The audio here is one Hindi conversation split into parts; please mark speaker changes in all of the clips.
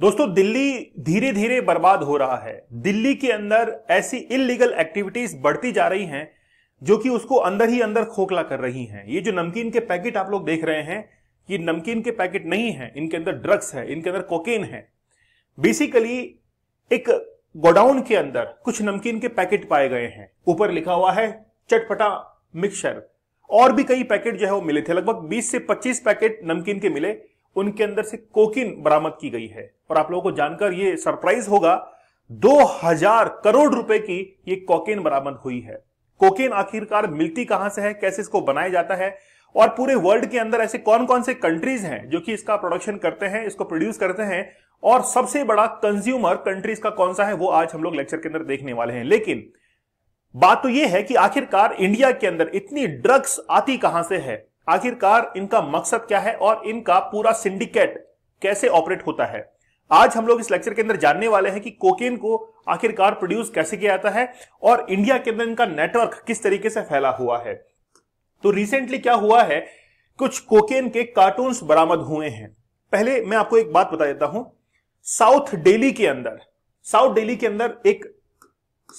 Speaker 1: दोस्तों दिल्ली धीरे धीरे बर्बाद हो रहा है दिल्ली के अंदर ऐसी इलीगल एक्टिविटीज बढ़ती जा रही हैं जो कि उसको अंदर ही अंदर खोखला कर रही हैं ये जो नमकीन के पैकेट आप लोग देख रहे हैं ये नमकीन के पैकेट नहीं है इनके अंदर ड्रग्स है इनके अंदर कोकेन है बेसिकली एक गोडाउन के अंदर कुछ नमकीन के पैकेट पाए गए हैं ऊपर लिखा हुआ है चटपटा मिक्सर और भी कई पैकेट जो है वो मिले थे लगभग 20 से 25 पैकेट नमकीन के मिले उनके अंदर से कोकिन बरामद की गई है और आप लोगों को जानकर यह सरप्राइज होगा 2000 करोड़ रुपए की यह कोकेन बरामद हुई है कोकिन आखिरकार मिलती कहां से है कैसे इसको बनाया जाता है और पूरे वर्ल्ड के अंदर ऐसे कौन कौन से कंट्रीज हैं जो कि इसका प्रोडक्शन करते हैं इसको प्रोड्यूस करते हैं और सबसे बड़ा कंज्यूमर कंट्रीज का कौन सा है वो आज हम लोग लेक्चर के अंदर देखने वाले हैं लेकिन बात तो यह है कि आखिरकार इंडिया के अंदर इतनी ड्रग्स आती कहां से है आखिरकार इनका मकसद क्या है और इनका पूरा सिंडिकेट कैसे ऑपरेट होता है आज हम लोग इस लेक्चर के अंदर जानने वाले हैं कि कोकेन को आखिरकार प्रोड्यूस कैसे किया जाता है और इंडिया के अंदर इनका नेटवर्क किस तरीके से फैला हुआ है तो रिसेंटली क्या हुआ है कुछ कोकेन के कार्टून बरामद हुए हैं पहले मैं आपको एक बात बता देता हूं साउथ डेली के अंदर साउथ डेली के अंदर एक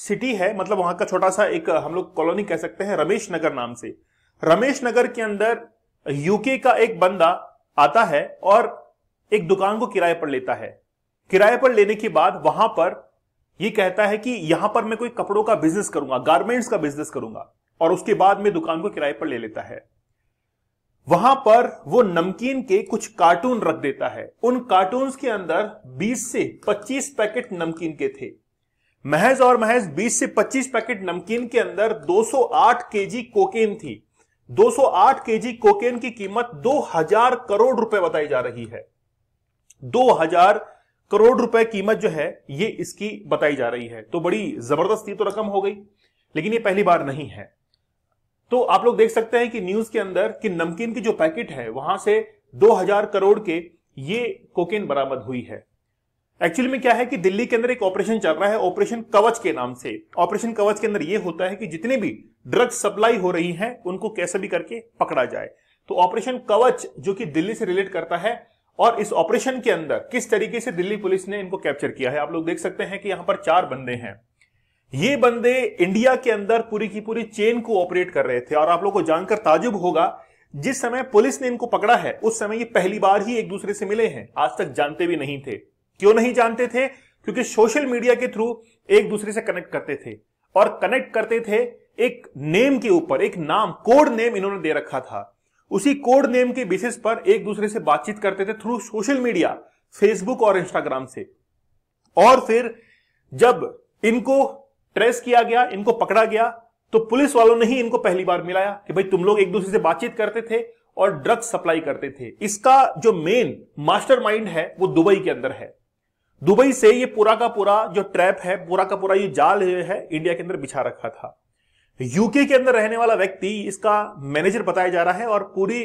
Speaker 1: सिटी है मतलब वहां का छोटा सा एक हम लोग कॉलोनी कह सकते हैं रमेश नगर नाम से रमेश नगर के अंदर यूके का एक बंदा आता है और एक दुकान को किराए पर लेता है किराए पर लेने के बाद वहां पर ये कहता है कि यहां पर मैं कोई कपड़ों का बिजनेस करूंगा गारमेंट्स का बिजनेस करूंगा और उसके बाद में दुकान को किराए पर ले लेता है वहां पर वो नमकीन के कुछ कार्टून रख देता है उन कार्टून के अंदर 20 से 25 पैकेट नमकीन के थे महज और महज 20 से 25 पैकेट नमकीन के अंदर 208 केजी कोकेन थी 208 केजी कोकेन की कीमत 2000 करोड़ रुपए बताई जा रही है 2000 करोड़ रुपए कीमत जो है ये इसकी बताई जा रही है तो बड़ी जबरदस्त तो रकम हो गई लेकिन ये पहली बार नहीं है तो आप लोग देख सकते हैं कि न्यूज के अंदर कि नमकीन की जो पैकेट है वहां से 2000 करोड़ के ये कोकेन बरामद हुई है एक्चुअली में क्या है कि दिल्ली के अंदर एक ऑपरेशन चल रहा है ऑपरेशन कवच के नाम से ऑपरेशन कवच के अंदर यह होता है कि जितने भी ड्रग्स सप्लाई हो रही है उनको कैसे भी करके पकड़ा जाए तो ऑपरेशन कवच जो कि दिल्ली से रिलेट करता है और इस ऑपरेशन के अंदर किस तरीके से दिल्ली पुलिस ने इनको कैप्चर किया है आप लोग देख सकते हैं कि यहां पर चार बंदे हैं ये बंदे इंडिया के अंदर पूरी की पूरी चेन को ऑपरेट कर रहे थे और आप लोग को जानकर ताजुब होगा जिस समय पुलिस ने इनको पकड़ा है उस समय ये पहली बार ही एक दूसरे से मिले हैं आज तक जानते भी नहीं थे क्यों नहीं जानते थे क्योंकि सोशल मीडिया के थ्रू एक दूसरे से कनेक्ट करते थे और कनेक्ट करते थे एक नेम के ऊपर एक नाम कोड नेम इन्होंने दे रखा था उसी कोड नेम के बेसिस पर एक दूसरे से बातचीत करते थे थ्रू सोशल मीडिया फेसबुक और इंस्टाग्राम से और फिर जब इनको ट्रेस किया गया इनको पकड़ा गया तो पुलिस वालों ने ही इनको पहली बार मिलाया कि भाई तुम लोग एक दूसरे से बातचीत करते थे और ड्रग्स सप्लाई करते थे इसका जो मेन मास्टरमाइंड है वो दुबई के अंदर है दुबई से ये पूरा का पूरा जो ट्रैप है पूरा का पूरा ये जाल है इंडिया के अंदर बिछा रखा था यूके के अंदर रहने वाला व्यक्ति इसका मैनेजर बताया जा रहा है और पूरी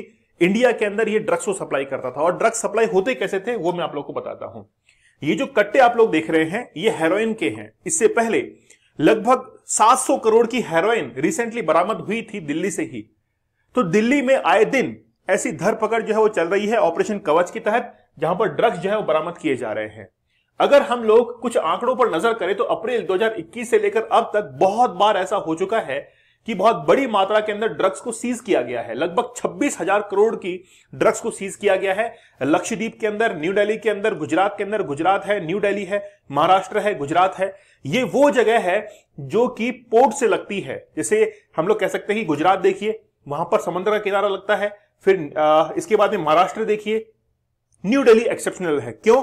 Speaker 1: इंडिया के अंदर ये ड्रग्स को सप्लाई करता था और ड्रग्स सप्लाई होते कैसे थे वो मैं आप लोग को बताता हूं ये जो कट्टे आप लोग देख रहे हैं ये हेरोइन के हैं इससे पहले लगभग 700 करोड़ की हेरोइन रिसेंटली बरामद हुई थी दिल्ली से ही तो दिल्ली में आए दिन ऐसी धरपकड़ जो है वो चल रही है ऑपरेशन कवच के तहत जहां पर ड्रग्स जो है वो बरामद किए जा रहे हैं अगर हम लोग कुछ आंकड़ों पर नजर करें तो अप्रैल 2021 से लेकर अब तक बहुत बार ऐसा हो चुका है कि बहुत बड़ी मात्रा के अंदर ड्रग्स को सीज किया गया है लगभग छब्बीस हजार करोड़ की ड्रग्स को सीज किया गया है लक्षद्वीप के अंदर न्यू दिल्ली के अंदर गुजरात के अंदर गुजरात है न्यू दिल्ली है महाराष्ट्र है गुजरात है ये वो जगह है जो कि पोर्ट से लगती है जैसे हम लोग कह सकते हैं कि गुजरात देखिए वहां पर समुद्र का किनारा लगता है फिर इसके बाद में महाराष्ट्र देखिए न्यू दिल्ली एक्सेप्शनल है क्यों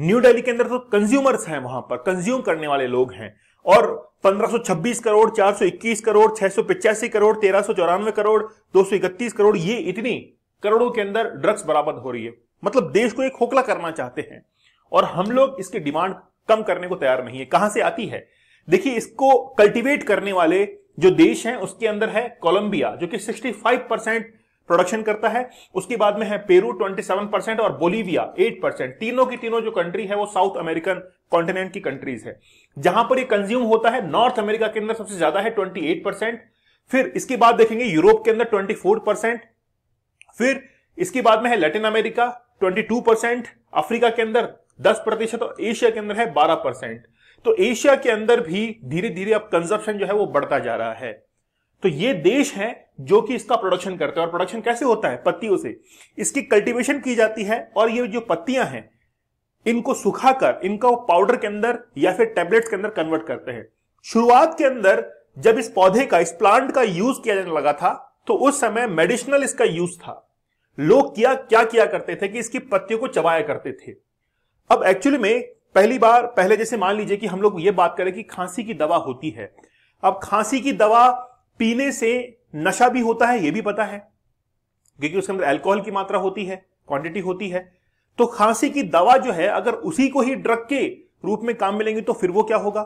Speaker 1: न्यू दिल्ली के अंदर तो कंज्यूमर्स हैं वहां पर कंज्यूम करने वाले लोग हैं और 1526 करोड़ 421 करोड़ छह करोड़ तेरह करोड़ दो करोड़ ये इतनी करोड़ों के अंदर ड्रग्स बरामद हो रही है मतलब देश को एक खोखला करना चाहते हैं और हम लोग इसकी डिमांड कम करने को तैयार नहीं है कहां से आती है देखिए इसको कल्टीवेट करने वाले जो देश हैं उसके अंदर है कोलंबिया जो कि 65 परसेंट प्रोडक्शन करता है उसके बाद में है पेरू 27 परसेंट और बोलीविया 8 परसेंट तीनों की तीनों जो कंट्री है वो साउथ अमेरिकन कॉन्टिनेंट की कंट्रीज है जहां पर ये कंज्यूम होता है नॉर्थ अमेरिका के अंदर सबसे ज्यादा है 28 परसेंट फिर इसके बाद देखेंगे यूरोप के अंदर 24 परसेंट फिर इसके बाद में है Latin America twenty percent Africa के अंदर दस प्रतिशत और एशिया के अंदर है बारह परसेंट तो एशिया के अंदर भी धीरे धीरे अब कंजप्शन जो है वो बढ़ता जा रहा है तो ये देश है जो कि इसका प्रोडक्शन करते हैं और प्रोडक्शन कैसे होता है पत्तियों से इसकी कल्टीवेशन की जाती है और ये जो पत्तियां हैं इनको सुखाकर इनका पाउडर के अंदर या फिर टेबलेट्स के अंदर कन्वर्ट करते हैं शुरुआत के अंदर जब इस पौधे का इस प्लांट का यूज किया जाने लगा था तो उस समय मेडिसिनल इसका यूज था लोग किया क्या किया करते थे कि इसकी पत्तियों को चबाया करते थे अब एक्चुअली में पहली बार पहले जैसे मान लीजिए कि हम लोग ये बात करें कि खांसी की दवा होती है अब खांसी की दवा पीने से नशा भी होता है यह भी पता है क्योंकि उसके अंदर अल्कोहल की मात्रा होती है क्वांटिटी होती है तो खांसी की दवा जो है अगर उसी को ही ड्रग के रूप में काम मिलेंगे तो फिर वो क्या होगा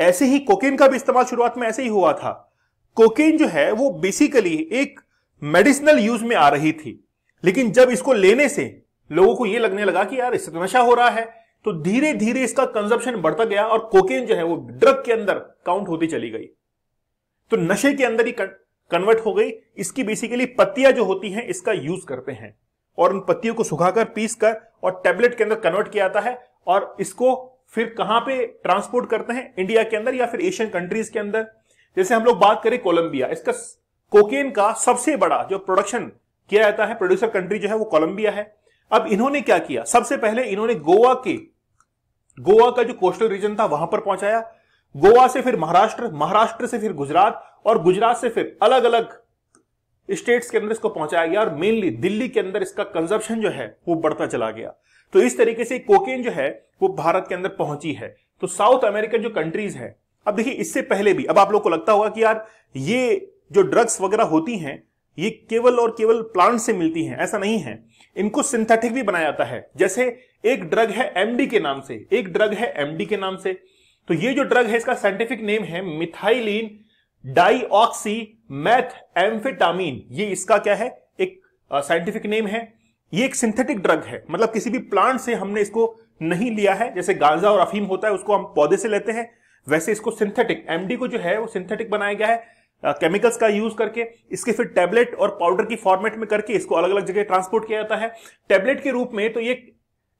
Speaker 1: ऐसे ही कोकेन का भी इस्तेमाल शुरुआत में ऐसे ही हुआ था कोकेन जो है वो बेसिकली एक मेडिसिनल यूज में आ रही थी लेकिन जब इसको लेने से लोगों को यह लगने लगा कि यार इससे तो नशा हो रहा है तो धीरे धीरे इसका कंजप्शन बढ़ता गया और कोकेन जो है वो ड्रग के अंदर काउंट होती चली गई तो नशे के अंदर ही कन्वर्ट हो गई इसकी बेसिकली पत्तियां जो होती हैं इसका यूज करते हैं और उन पत्तियों को सुखाकर पीस कर और टेबलेट के अंदर कन्वर्ट किया जाता है और इसको फिर कहां पे ट्रांसपोर्ट करते हैं इंडिया के अंदर या फिर एशियन कंट्रीज के अंदर जैसे हम लोग बात करें कोलंबिया इसका कोकेन का सबसे बड़ा जो प्रोडक्शन किया जाता है प्रोड्यूसर कंट्री जो है वो कोलंबिया है अब इन्होंने क्या किया सबसे पहले इन्होंने गोवा के गोवा का जो कोस्टल रीजन था वहां पर पहुंचाया गोवा से फिर महाराष्ट्र महाराष्ट्र से फिर गुजरात और गुजरात से फिर अलग अलग स्टेट्स के अंदर इसको पहुंचाया गया और मेनली दिल्ली के अंदर इसका कंजप्शन जो है वो बढ़ता चला गया तो इस तरीके से कोकेन जो है वो भारत के अंदर पहुंची है तो साउथ अमेरिकन जो कंट्रीज है अब देखिए इससे पहले भी अब आप लोग को लगता होगा कि यार ये जो ड्रग्स वगैरह होती हैं ये केवल और केवल प्लांट से मिलती हैं ऐसा नहीं है इनको सिंथेटिक भी बनाया जाता है जैसे एक ड्रग है एमडी के नाम से एक ड्रग है एमडी के नाम से तो ये जो ड्रग है इसका साइंटिफिक नेम है मिथाइलिन डाइऑक्सी मैथ एम्फेटामीन ये इसका क्या है एक साइंटिफिक नेम है ये एक सिंथेटिक ड्रग है मतलब किसी भी प्लांट से हमने इसको नहीं लिया है जैसे गांजा और अफीम होता है उसको हम पौधे से लेते हैं वैसे इसको सिंथेटिक एमडी को जो है वो सिंथेटिक बनाया गया है केमिकल्स का यूज करके इसके फिर टैबलेट और पाउडर की फॉर्मेट में करके इसको अलग अलग जगह ट्रांसपोर्ट किया जाता है टैबलेट के रूप में तो ये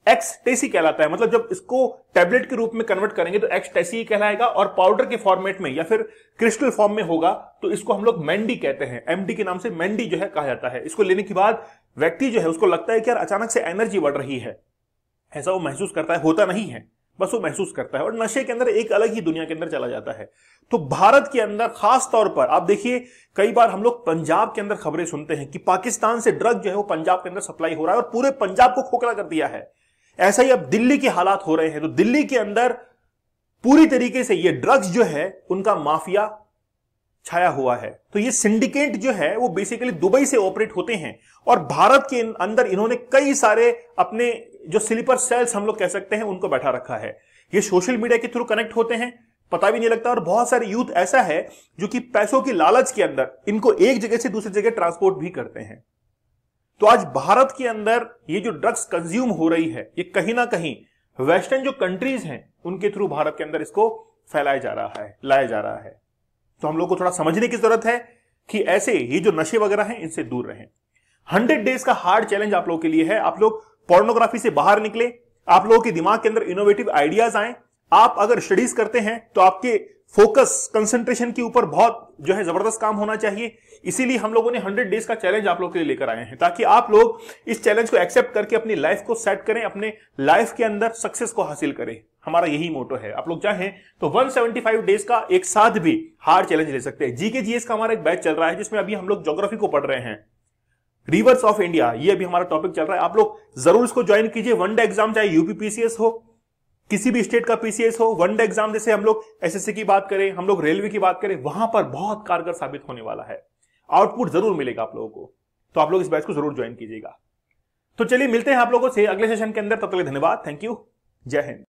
Speaker 1: एक्स टेसी कहलाता है मतलब जब इसको टैबलेट के रूप में कन्वर्ट करेंगे तो एक्स टेसी कहलाएगा और पाउडर के फॉर्मेट में या फिर क्रिस्टल फॉर्म में होगा तो इसको हम लोग मैंडी कहते हैं एमडी के नाम से मैंडी जो है कहा जाता है इसको लेने के बाद व्यक्ति जो है उसको लगता है कि यार अचानक से एनर्जी बढ़ रही है ऐसा वो महसूस करता है होता नहीं है बस वो महसूस करता है और नशे के अंदर एक अलग ही दुनिया के अंदर चला जाता है तो भारत के अंदर खास तौर पर आप देखिए कई बार हम लोग पंजाब के अंदर खबरें सुनते हैं कि पाकिस्तान से ड्रग जो है वो पंजाब के अंदर सप्लाई हो रहा है और पूरे पंजाब को खोखला कर दिया है ऐसा ही अब दिल्ली के हालात हो रहे हैं तो दिल्ली के अंदर पूरी तरीके से ये ड्रग्स जो है उनका माफिया छाया हुआ है तो ये सिंडिकेट जो है वो बेसिकली दुबई से ऑपरेट होते हैं और भारत के अंदर इन्होंने कई सारे अपने जो स्लीपर सेल्स हम लोग कह सकते हैं उनको बैठा रखा है ये सोशल मीडिया के थ्रू कनेक्ट होते हैं पता भी नहीं लगता और बहुत सारे यूथ ऐसा है जो कि पैसों की लालच के अंदर इनको एक जगह से दूसरी जगह ट्रांसपोर्ट भी करते हैं तो आज भारत के अंदर ये जो ड्रग्स कंज्यूम हो रही है ये कहीं ना कहीं वेस्टर्न जो कंट्रीज हैं उनके थ्रू भारत के अंदर इसको फैलाया जा रहा है लाया जा रहा है तो हम लोग को थोड़ा समझने की जरूरत है कि ऐसे ये जो नशे वगैरह हैं इनसे दूर रहें हंड्रेड डेज का हार्ड चैलेंज आप लोगों के लिए है आप लोग पोर्नोग्राफी से बाहर निकले आप लोगों के दिमाग के अंदर इनोवेटिव आइडियाज आए आप अगर स्टडीज करते हैं तो आपके फोकस कंसंट्रेशन के ऊपर बहुत जो है जबरदस्त काम होना चाहिए इसीलिए हम लोगों ने 100 डेज का चैलेंज आप लोगों के लिए लेकर आए हैं ताकि आप लोग इस चैलेंज को एक्सेप्ट करके अपनी लाइफ को सेट करें अपने लाइफ के अंदर सक्सेस को हासिल करें हमारा यही मोटो है आप लोग चाहें तो 175 डेज का एक साथ भी हार्ड चैलेंज ले सकते हैं जीके जीएस का हमारा एक बैच चल रहा है जिसमें अभी हम लोग ज्योग्राफी को पढ़ रहे हैं रिवर्स ऑफ इंडिया ये अभी हमारा टॉपिक चल रहा है आप लोग जरूर इसको ज्वाइन कीजिए वन डे एग्जाम चाहे यूपीपीसीएस हो किसी भी स्टेट का पीसीएस हो वनडे एग्जाम जैसे हम लोग एसएससी की बात करें हम लोग रेलवे की बात करें वहां पर बहुत कारगर साबित होने वाला है आउटपुट जरूर मिलेगा आप लोगों को तो आप लोग इस बैच को जरूर ज्वाइन कीजिएगा तो चलिए मिलते हैं आप लोगों से अगले सेशन के अंदर तब तक धन्यवाद थैंक यू जय हिंद